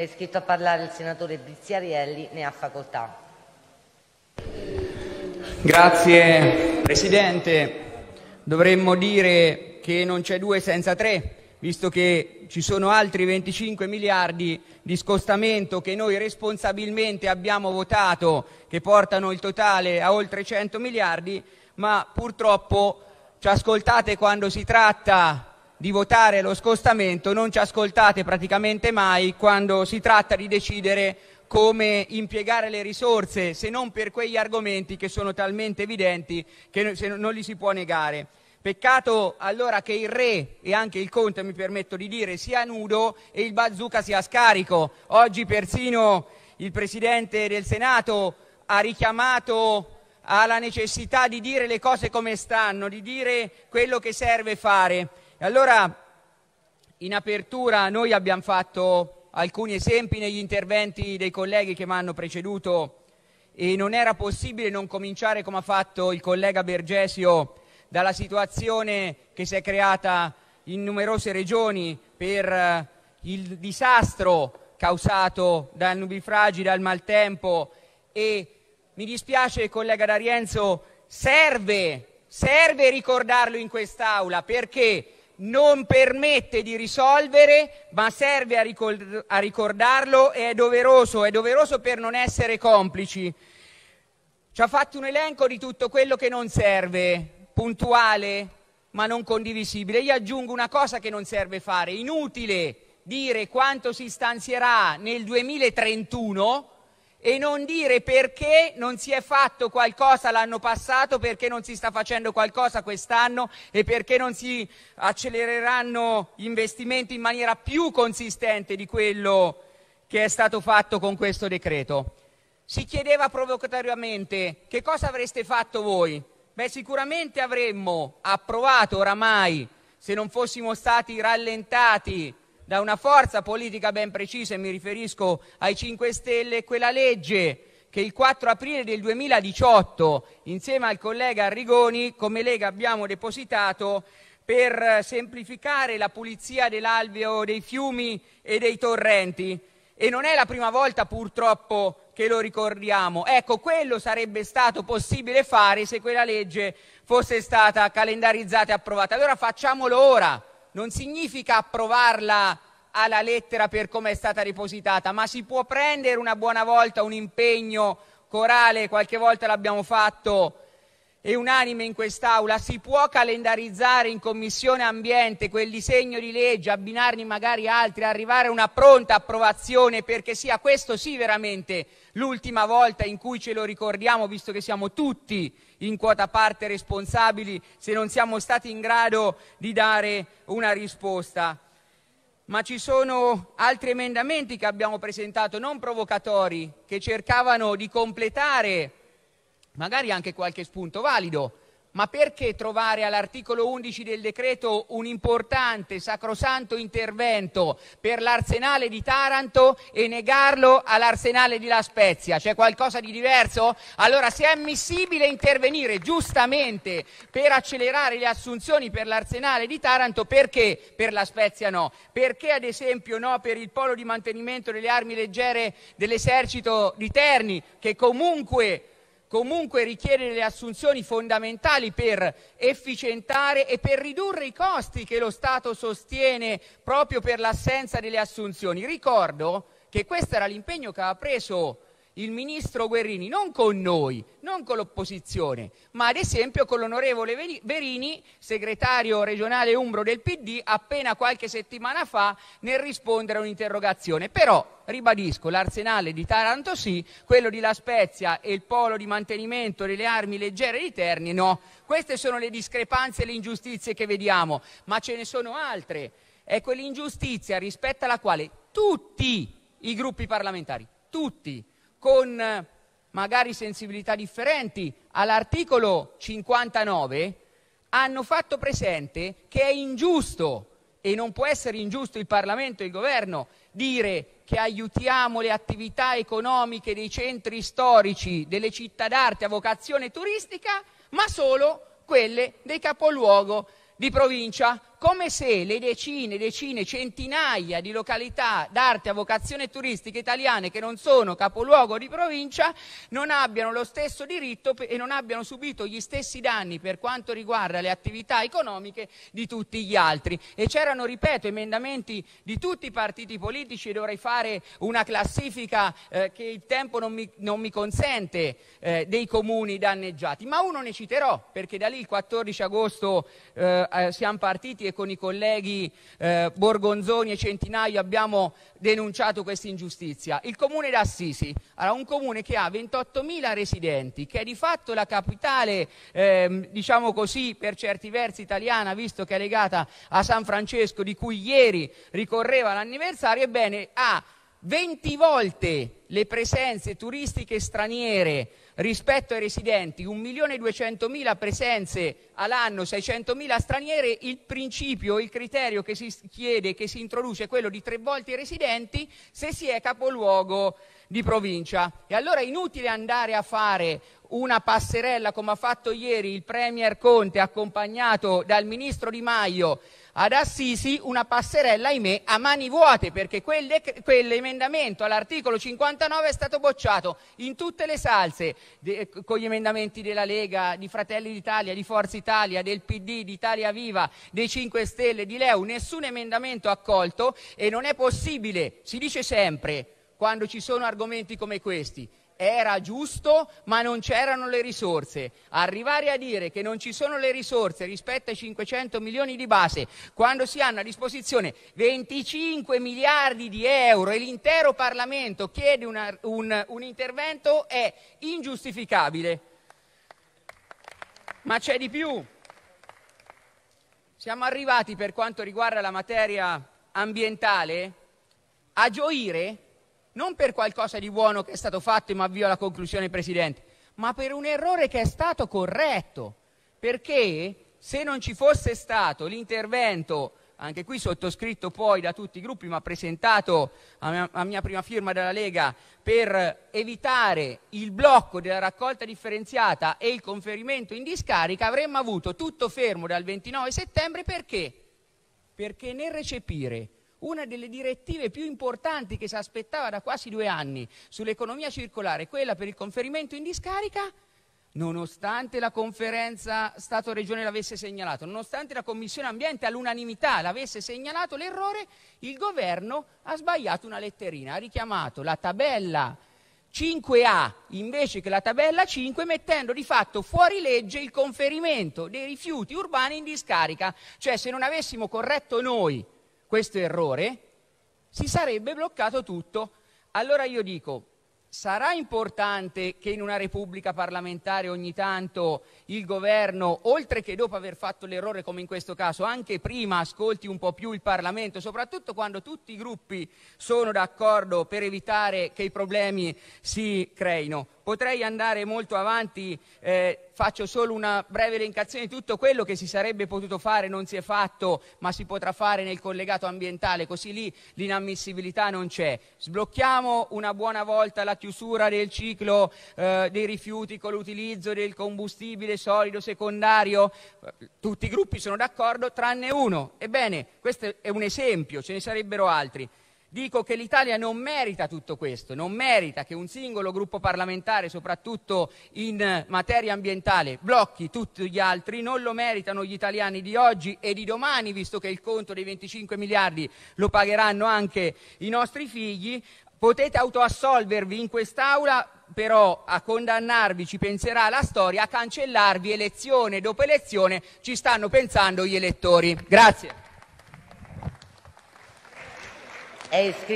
È iscritto a parlare il senatore Briziarielli, ne ha facoltà. Grazie Presidente, dovremmo dire che non c'è due senza tre, visto che ci sono altri 25 miliardi di scostamento che noi responsabilmente abbiamo votato, che portano il totale a oltre 100 miliardi, ma purtroppo ci ascoltate quando si tratta di votare lo scostamento non ci ascoltate praticamente mai quando si tratta di decidere come impiegare le risorse, se non per quegli argomenti che sono talmente evidenti che non li si può negare. Peccato allora che il re e anche il conte, mi permetto di dire, sia nudo e il bazooka sia scarico. Oggi persino il Presidente del Senato ha richiamato alla necessità di dire le cose come stanno, di dire quello che serve fare. E allora, in apertura, noi abbiamo fatto alcuni esempi negli interventi dei colleghi che mi hanno preceduto e non era possibile non cominciare, come ha fatto il collega Bergesio, dalla situazione che si è creata in numerose regioni per eh, il disastro causato dal nubifragi, dal maltempo e mi dispiace collega D'Arienzo, serve, serve ricordarlo in quest'Aula perché non permette di risolvere, ma serve a ricordarlo e è doveroso, è doveroso per non essere complici. Ci ha fatto un elenco di tutto quello che non serve, puntuale ma non condivisibile. Io aggiungo una cosa che non serve fare, inutile dire quanto si stanzierà nel 2031 e non dire perché non si è fatto qualcosa l'anno passato, perché non si sta facendo qualcosa quest'anno e perché non si accelereranno investimenti in maniera più consistente di quello che è stato fatto con questo decreto. Si chiedeva provocatoriamente che cosa avreste fatto voi? Beh, sicuramente avremmo approvato oramai, se non fossimo stati rallentati da una forza politica ben precisa, e mi riferisco ai 5 Stelle, quella legge che il 4 aprile del 2018, insieme al collega Arrigoni, come Lega abbiamo depositato per semplificare la pulizia dell'alveo dei fiumi e dei torrenti. E non è la prima volta purtroppo che lo ricordiamo. Ecco, quello sarebbe stato possibile fare se quella legge fosse stata calendarizzata e approvata. Allora facciamolo ora non significa approvarla alla lettera per come è stata ripositata, ma si può prendere una buona volta un impegno corale, qualche volta l'abbiamo fatto, e unanime in quest'Aula, si può calendarizzare in Commissione ambiente quel disegno di legge, abbinarne magari altri, arrivare a una pronta approvazione perché sia questo sì veramente l'ultima volta in cui ce lo ricordiamo, visto che siamo tutti in quota parte responsabili se non siamo stati in grado di dare una risposta. Ma ci sono altri emendamenti che abbiamo presentato, non provocatori, che cercavano di completare magari anche qualche spunto valido, ma perché trovare all'articolo 11 del decreto un importante, sacrosanto intervento per l'arsenale di Taranto e negarlo all'arsenale di La Spezia? C'è qualcosa di diverso? Allora, se è ammissibile intervenire giustamente per accelerare le assunzioni per l'arsenale di Taranto, perché per La Spezia no? Perché ad esempio no per il polo di mantenimento delle armi leggere dell'esercito di Terni, che comunque comunque richiede delle assunzioni fondamentali per efficientare e per ridurre i costi che lo Stato sostiene proprio per l'assenza delle assunzioni. Ricordo che questo era l'impegno che aveva preso il ministro Guerrini non con noi, non con l'opposizione, ma ad esempio con l'onorevole Verini, segretario regionale umbro del PD, appena qualche settimana fa nel rispondere a un'interrogazione. Però, ribadisco, l'arsenale di Taranto sì, quello di La Spezia e il polo di mantenimento delle armi leggere di Terni no. Queste sono le discrepanze e le ingiustizie che vediamo, ma ce ne sono altre. È quell'ingiustizia rispetto alla quale tutti i gruppi parlamentari, tutti, con eh, magari sensibilità differenti, all'articolo 59 hanno fatto presente che è ingiusto, e non può essere ingiusto il Parlamento e il Governo, dire che aiutiamo le attività economiche dei centri storici, delle città d'arte a vocazione turistica, ma solo quelle dei capoluogo di provincia, come se le decine, decine, centinaia di località d'arte a vocazione turistica italiane che non sono capoluogo di provincia non abbiano lo stesso diritto e non abbiano subito gli stessi danni per quanto riguarda le attività economiche di tutti gli altri. E c'erano, ripeto, emendamenti di tutti i partiti politici, dovrei fare una classifica eh, che il tempo non mi, non mi consente eh, dei comuni danneggiati, ma uno ne citerò perché da lì il 14 agosto eh, eh, siamo partiti e e con i colleghi eh, Borgonzoni e Centinaio abbiamo denunciato questa ingiustizia. Il comune d'Assisi, allora, un comune che ha 28.000 residenti, che è di fatto la capitale, eh, diciamo così, per certi versi italiana, visto che è legata a San Francesco, di cui ieri ricorreva l'anniversario, ebbene ha 20 volte le presenze turistiche straniere rispetto ai residenti, 1.200.000 presenze all'anno, 600.000 straniere, il principio, il criterio che si chiede, che si introduce è quello di tre volte i residenti se si è capoluogo di provincia. E allora è inutile andare a fare una passerella come ha fatto ieri il Premier Conte accompagnato dal Ministro Di Maio ad Assisi, una passerella, ahimè, a mani vuote, perché quell'emendamento all'articolo 54 49 è stato bocciato in tutte le salse, eh, con gli emendamenti della Lega, di Fratelli d'Italia, di Forza Italia, del PD, di Italia Viva, dei 5 Stelle, di Leu, nessun emendamento accolto e non è possibile, si dice sempre, quando ci sono argomenti come questi, era giusto, ma non c'erano le risorse. Arrivare a dire che non ci sono le risorse rispetto ai 500 milioni di base, quando si hanno a disposizione 25 miliardi di euro e l'intero Parlamento chiede una, un, un intervento, è ingiustificabile. Ma c'è di più. Siamo arrivati per quanto riguarda la materia ambientale a gioire non per qualcosa di buono che è stato fatto, e mi avvio alla conclusione Presidente, ma per un errore che è stato corretto, perché se non ci fosse stato l'intervento, anche qui sottoscritto poi da tutti i gruppi, ma presentato a mia, a mia prima firma dalla Lega, per evitare il blocco della raccolta differenziata e il conferimento in discarica, avremmo avuto tutto fermo dal 29 settembre perché? Perché nel recepire una delle direttive più importanti che si aspettava da quasi due anni sull'economia circolare, quella per il conferimento in discarica, nonostante la conferenza Stato-Regione l'avesse segnalato, nonostante la Commissione Ambiente all'unanimità l'avesse segnalato l'errore, il governo ha sbagliato una letterina, ha richiamato la tabella 5A invece che la tabella 5 mettendo di fatto fuori legge il conferimento dei rifiuti urbani in discarica, cioè se non avessimo corretto noi questo errore, si sarebbe bloccato tutto. Allora io dico, sarà importante che in una repubblica parlamentare ogni tanto il governo, oltre che dopo aver fatto l'errore come in questo caso, anche prima ascolti un po' più il Parlamento, soprattutto quando tutti i gruppi sono d'accordo per evitare che i problemi si creino. Potrei andare molto avanti, eh, faccio solo una breve elencazione di tutto quello che si sarebbe potuto fare, non si è fatto, ma si potrà fare nel collegato ambientale, così lì l'inammissibilità non c'è. Sblocchiamo una buona volta la chiusura del ciclo eh, dei rifiuti con l'utilizzo del combustibile solido secondario. Tutti i gruppi sono d'accordo, tranne uno. Ebbene, questo è un esempio, ce ne sarebbero altri. Dico che l'Italia non merita tutto questo, non merita che un singolo gruppo parlamentare, soprattutto in materia ambientale, blocchi tutti gli altri, non lo meritano gli italiani di oggi e di domani, visto che il conto dei 25 miliardi lo pagheranno anche i nostri figli. Potete autoassolvervi in quest'Aula, però a condannarvi ci penserà la storia, a cancellarvi elezione dopo elezione ci stanno pensando gli elettori. Grazie. é escrito